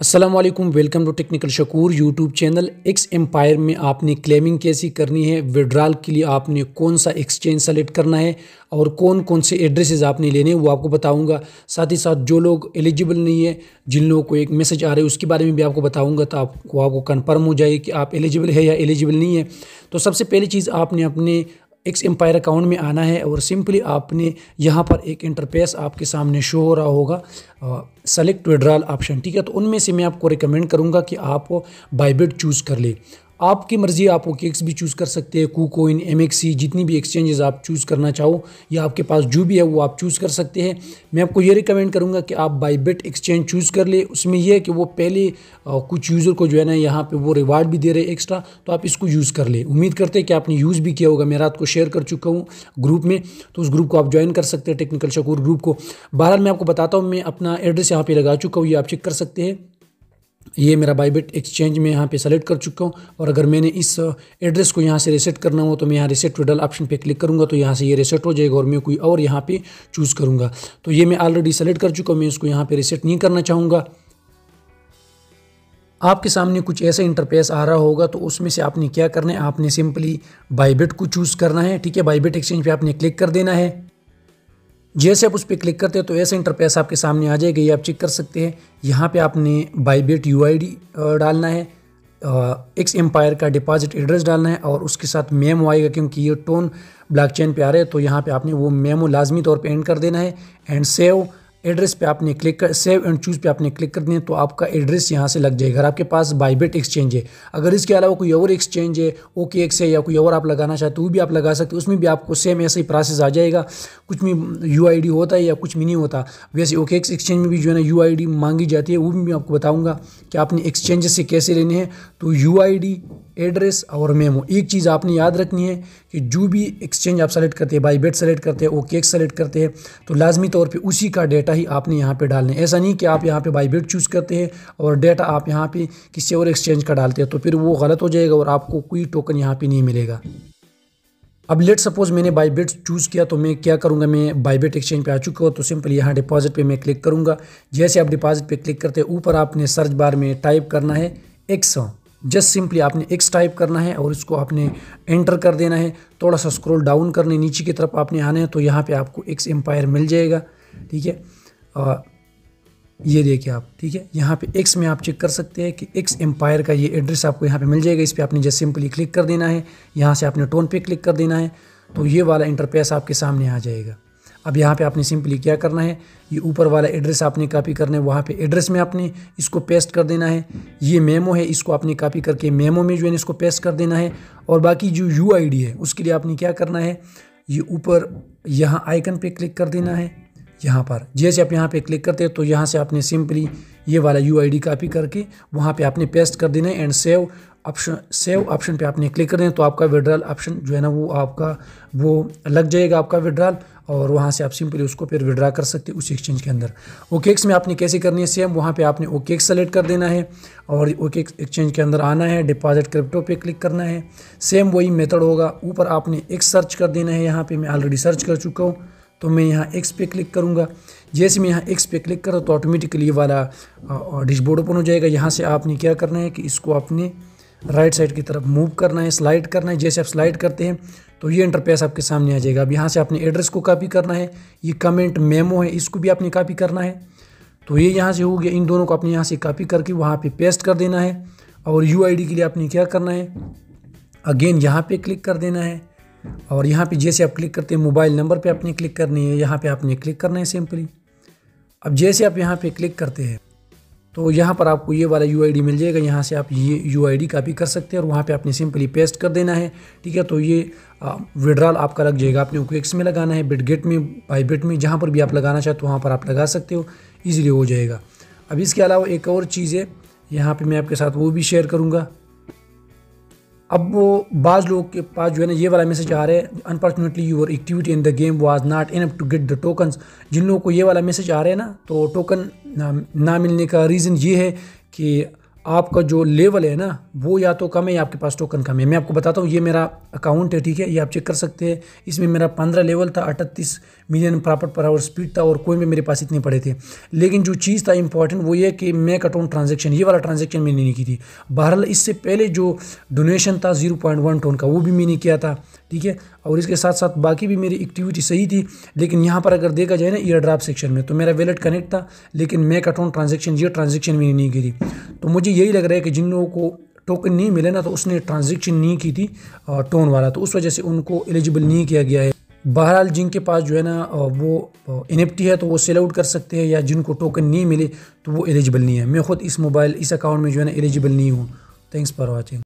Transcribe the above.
Aslam welcome to technical Shakoor YouTube channel X Empire में आपने claiming कैसी करनी है विड्रॉल के लिए आपने कौन सा एक्सचेंज सेलेक्ट करना है और कौन कौन से एड्रेसेस आपने लेने हैं वो आपको बताऊंगा साथ ही साथ जो लोग एलिजिबल नहीं है जिन लोगों को एक मैसेज आ रहा है उसके बारे में भी आपको बताऊँगा तो आपको आपको कन्फर्म हो जाए कि आप एलिजिबल है या एलिजिबल नहीं है तो सबसे पहली चीज़ आपने अपने एक्स एम्पायर अकाउंट में आना है और सिंपली आपने यहाँ पर एक इंटरफेस आपके सामने शो हो रहा होगा सेलेक्ट विड्रॉल ऑप्शन ठीक है तो उनमें से मैं आपको रिकमेंड करूँगा कि आप बाइबिट चूज़ कर ले आपकी मर्ज़ी आप ओकेक्स भी चूज़ कर सकते हैं कू कोइन एम जितनी भी एक्सचेंजेस आप चूज़ करना चाहो या आपके पास जो भी है वो आप चूज़ कर सकते हैं मैं आपको ये रिकमेंड करूँगा कि आप बाई बेट एक्सचेंज चूज़ कर ले उसमें यह है कि वो पहले कुछ यूज़र को जो है ना यहाँ पर वो रिवार्ड भी दे रहे एक्स्ट्रा तो आप इसको यूज़ कर ले उम्मीद करते हैं कि आपने यूज़ भी किया होगा मैं रात को शेयर कर चुका हूँ ग्रुप में तो उस ग्रुप को आप ज्वाइन कर सकते हैं टेक्निकल शकूर ग्रुप को बहरहाल मैं आपको बताता हूँ मैं अपना एड्रेस यहाँ पर लगा चुका हूँ ये आप चेक कर सकते हैं ये मेरा बाईबिट एक्सचेंज में यहाँ पे सेलेक्ट कर चुका हूँ और अगर मैंने इस एड्रेस को यहाँ से रिसेट करना हो तो मैं यहाँ रिसेट टू ऑप्शन पे क्लिक करूँगा तो यहाँ से ये रिसेट हो जाएगा और मैं कोई और यहाँ पे चूज़ करूँगा तो ये मैं ऑलरेडी सेलेक्ट कर चुका हूँ मैं इसको यहाँ पर रिसेट नहीं करना चाहूँगा आपके सामने कुछ ऐसा इंटरफेस आ रहा होगा तो उसमें से आपने क्या करना है आपने सिंपली बाईबिट को चूज़ करना है ठीक है बाईबिट एक्सचेंज पर आपने क्लिक कर देना है जैसे आप उस पर क्लिक करते हैं तो ऐसे इंटरफेस आपके सामने आ जाएगा ये आप चेक कर सकते हैं यहाँ पे आपने बाईबेट यू डालना है एक्स एम्पायर का डिपॉजिट एड्रेस डालना है और उसके साथ मेमो आएगा क्योंकि ये टोन ब्लॉकचेन पे आ रहे हैं तो यहाँ पे आपने वो मेमो लाजमी तौर पे एंड कर देना है एंड सेव एड्रेस पे आपने क्लिक कर सेव एंड चूज़ पे आपने क्लिक कर दें तो आपका एड्रेस यहाँ से लग जाएगा अगर आपके पास बाइबेट एक्सचेंज है अगर इसके अलावा कोई और एक्सचेंज है ओ के एक्स है या कोई और आप लगाना चाहते हो वो भी आप लगा सकते हो उसमें भी आपको सेम ऐसा ही प्रोसेस आ जाएगा कुछ भी यू होता है या कुछ भी नहीं होता वैसे ओके एक्स एक्सचेंज में भी जो है ना यू मांगी जाती है वो भी मैं आपको बताऊँगा कि आपने एक्सचेंज से कैसे लेने हैं तो यू एड्रेस और मेमो एक चीज़ आपने याद रखनी है कि जो भी एक्सचेंज आप सेलेक्ट करते हैं बाई बेट सेलेक्ट करते हैं ओ एक्स सेलेक्ट करते हैं तो लाजमी तौर पर उसी का डेटा ही आपने यहाँ पे डालने ऐसा नहीं कि आप यहाँ पे बाईबिट चूज़ करते हैं और डेटा आप यहाँ पे किसी और एक्सचेंज का डालते हैं तो फिर वो गलत हो जाएगा और आपको कोई टोकन यहाँ पे नहीं मिलेगा अब लेट सपोज मैंने बाईबिट चूज़ किया तो मैं क्या करूँगा मैं बाईबिट एक्सचेंज पर आ चुका हूँ तो सिंपल यहाँ डिपॉजिट पर मैं क्लिक करूँगा जैसे आप डिपॉजिट पर क्लिक करते हैं ऊपर आपने सर्च बार में टाइप करना है एक्स जस्ट सिंपली आपने एक्स टाइप करना है और इसको आपने एंटर कर देना है थोड़ा सा स्क्रॉल डाउन करने नीचे की तरफ आपने आना है तो यहाँ पे आपको एक्स एम्पायर मिल जाएगा ठीक है आ, ये देखिए आप ठीक है यहाँ पे एक्स में आप चेक कर सकते हैं कि एक्स एम्पायर का ये एड्रेस आपको यहाँ पे मिल जाएगा इस पर आपने जस्ट सिंपली क्लिक कर देना है यहाँ से आपने टोन पे क्लिक कर देना है तो ये वाला इंटरफेस आपके सामने आ जाएगा अब यहाँ पे आपने सिंपली क्या करना है ये ऊपर वाला एड्रेस आपने कापी करना है वहाँ पर एड्रेस में आपने इसको पेस्ट कर देना है ये मेमो है इसको आपने कापी करके मेमो में जो है इसको पेस्ट कर देना है और बाकी जो यू है उसके लिए आपने क्या करना है ये ऊपर यहाँ आइकन पर क्लिक कर देना है यहाँ पर जैसे आप यहाँ पर क्लिक करते हैं तो यहाँ से आपने सिंपली ये वाला यू आई डी कापी करके वहाँ पे आपने पेस्ट कर देना है and save option save option पे आपने क्लिक कर देना तो आपका विड्रॉल ऑप्शन जो है ना वो आपका वो लग जाएगा आपका विड्रॉल और वहाँ से आप सिंपली उसको फिर विड्रा कर सकते हैं उस एक्सचेंज के अंदर ओकेक्स में आपने कैसे करनी है सेम वहाँ पे आपने ओकेक्स सेलेक्ट कर देना है और ओकेक्स एक्सचेंज के अंदर आना है डिपॉजिट क्रिप्टो पे क्लिक करना है सेम वही मेथड होगा ऊपर आपने एक सर्च कर देना है यहाँ पर मैं ऑलरेडी सर्च कर चुका हूँ तो मैं यहाँ एक्स पे क्लिक करूँगा जैसे मैं यहाँ एक्स पे क्लिक कर तो ऑटोमेटिकली ये वाला डिशबोर्ड ओपन हो जाएगा यहाँ से आपने क्या करना है कि इसको आपने राइट साइड की तरफ मूव करना है स्लाइड करना है जैसे आप स्लाइड करते हैं तो ये इंटरफेस आपके सामने आ जाएगा अब यहाँ से आपने एड्रेस को कॉपी करना है ये कमेंट मेमो है इसको भी आपने कॉपी करना है तो ये यहाँ से हो गया इन दोनों को आपने यहाँ से कॉपी करके वहाँ पर पेस्ट कर देना है और यू के लिए आपने क्या करना है अगेन यहाँ पर क्लिक कर देना है और यहाँ पे जैसे आप क्लिक करते हैं मोबाइल नंबर पे आपने क्लिक करनी है यहाँ पे आपने क्लिक करना है सिंपली अब जैसे आप यहाँ पे क्लिक करते हैं तो यहाँ पर आपको ये वाला यू मिल जाएगा यहाँ से आप ये यू आई कॉपी कर सकते हैं और वहाँ पे आपने सिंपली पेस्ट कर देना है ठीक है तो ये विड्रॉल आपका लग जाएगा आपने क्विक्स में लगाना है बिटगेट में बाई बिट में जहाँ पर भी आप लगाना चाहते हो तो वहाँ पर आप लगा सकते हो ईजिली हो जाएगा अब इसके अलावा एक और चीज़ है यहाँ पर मैं आपके साथ वो भी शेयर करूँगा अब वो बाज़ लोग के पास जो है ना ये वाला मैसेज आ रहा है unfortunately your activity in the game was not enough to get the token जिन लोगों को ये वाला मैसेज आ रहा है ना तो टोकन ना, ना मिलने का रीज़न ये है कि आपका जो लेवल है ना वो या तो कम है या आपके पास टोकन कम है मैं आपको बताता हूँ ये मेरा अकाउंट है ठीक है ये आप चेक कर सकते हैं इसमें मेरा पंद्रह लेवल था अठतीस million proper per hour speed था और कोई भी मेरे पास इतने पड़े थे लेकिन जो चीज़ था इंपॉर्टेंट वो ये कि मैं कटोन ट्रांजेक्शन ये वाला ट्रांजेक्शन मैंने नहीं की थी बहरहाल इससे पहले जो डोनेशन था जीरो पॉइंट वन टोन का वो भी मैंने किया था ठीक है और इसके साथ साथ बाकी भी मेरी एक्टिविटी सही थी लेकिन यहाँ पर अगर देखा जाए ना ईयर ड्राप सेक्शन में तो मेरा वैलेट कनेक्ट था लेकिन मैं अकाउंट ट्रांजेक्शन ये ट्रांजेक्शन मेरी नहीं गिरी तो मुझे यही लग रहा है कि जिन लोगों को टोकन नहीं मिले ना तो उसने ट्रांजेक्शन नहीं की थी टोन वाला तो उस वजह से उनको एलिजिबल नहीं किया गया है बहरहाल जिनके पास जो है ना वो एन है तो वो सेल आउट कर सकते हैं या जिनको टोकन नहीं मिले तो वो एलिजिबल नहीं है मैं खुद इस मोबाइल इस अकाउंट में जो है ना एलिजिबल नहीं हूँ थैंक्स फॉर वॉचिंग